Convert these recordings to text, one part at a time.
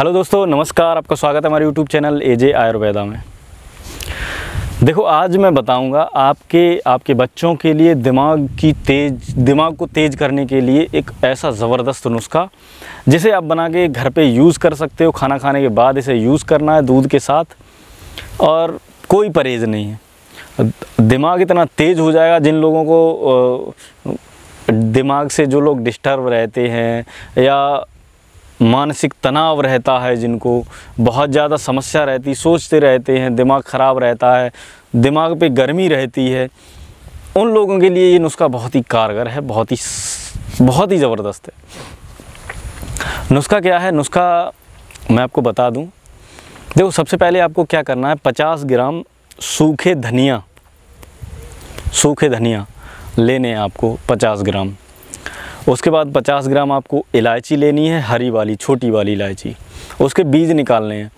hello दोस्तों नमस्कार आपका स्वागत है हमारे यूट्यूब चैनल एजे आयुर्वेदा में देखो आज मैं बताऊंगा आपके आपके बच्चों के लिए दिमाग की तेज दिमाग को तेज़ करने के लिए एक ऐसा ज़बरदस्त नुस्खा जिसे आप बना के घर पे यूज़ कर सकते हो खाना खाने के बाद इसे यूज़ करना है दूध के साथ और कोई परहेज़ नहीं है दिमाग इतना तेज़ हो जाएगा जिन लोगों को दिमाग से जो लोग डिस्टर्ब रहते हैं या मानसिक तनाव रहता है जिनको बहुत ज़्यादा समस्या रहती सोचते रहते हैं दिमाग ख़राब रहता है दिमाग पे गर्मी रहती है उन लोगों के लिए ये नुस्खा बहुत ही कारगर है बहुत ही बहुत ही ज़बरदस्त है नुस्खा क्या है नुस्खा मैं आपको बता दूं देखो सबसे पहले आपको क्या करना है 50 ग्राम सूखे धनिया सूखे धनिया लेने हैं आपको 50 ग्राम उसके बाद 50 ग्राम आपको इलायची लेनी है हरी वाली छोटी वाली इलायची उसके बीज निकालने हैं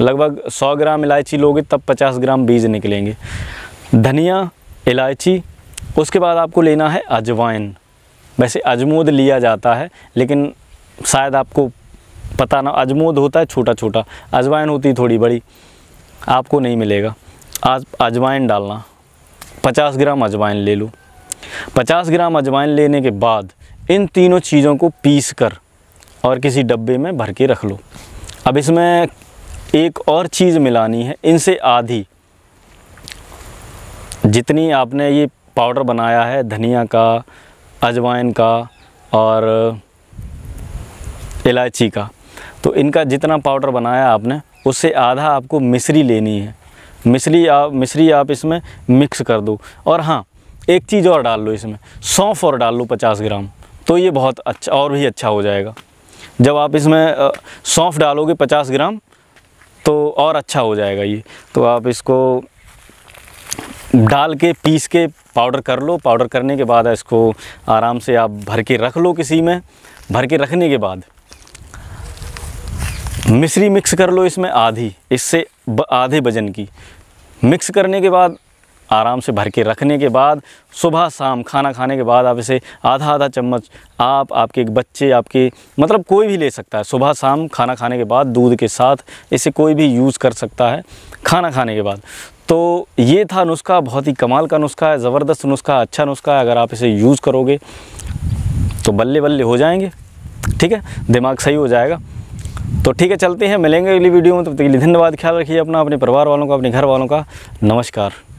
लगभग 100 ग्राम इलायची लोगे तब 50 ग्राम बीज निकलेंगे धनिया इलायची उसके बाद आपको लेना है अजवाइन वैसे अजमोद लिया जाता है लेकिन शायद आपको पता ना अजमोद होता है छोटा छोटा अजवाइन होती है थोड़ी बड़ी आपको नहीं मिलेगा आज अजवाइन डालना 50 ग्राम अजवाइन ले लो 50 ग्राम अजवाइन लेने के बाद इन तीनों चीज़ों को पीस कर और किसी डब्बे में भर के रख लो अब इसमें एक और चीज़ मिलानी है इनसे आधी जितनी आपने ये पाउडर बनाया है धनिया का अजवाइन का और इलायची का तो इनका जितना पाउडर बनाया आपने उससे आधा आपको मिश्री लेनी है मिश्री आप मिश्री आप इसमें मिक्स कर दो और हाँ एक चीज़ और डाल लो इसमें सौंफ और डाल लो पचास ग्राम तो ये बहुत अच्छा और भी अच्छा हो जाएगा जब आप इसमें सौंफ डालोगे 50 ग्राम तो और अच्छा हो जाएगा ये तो आप इसको डाल के पीस के पाउडर कर लो पाउडर करने के बाद इसको आराम से आप भर के रख लो किसी में भर के रखने के बाद मिश्री मिक्स कर लो इसमें आधी इससे आधे वजन की मिक्स करने के बाद आराम से भर के रखने के बाद सुबह शाम खाना खाने के बाद आप इसे आधा आधा चम्मच आप आपके बच्चे आपके मतलब कोई भी ले सकता है सुबह शाम खाना खाने के बाद दूध के साथ इसे कोई भी यूज़ कर सकता है खाना खाने के बाद तो ये था नुस्खा बहुत ही कमाल का नुस्खा है ज़बरदस्त नुस्खा अच्छा नुस्खा है अगर आप इसे यूज़ करोगे तो बल्ले बल्ले हो जाएंगे ठीक है दिमाग सही हो जाएगा तो ठीक है चलते हैं मिलेंगे अगली वीडियो में तब तो तक धन्यवाद ख्याल रखिए अपना अपने परिवार वालों का अपने घर वालों का नमस्कार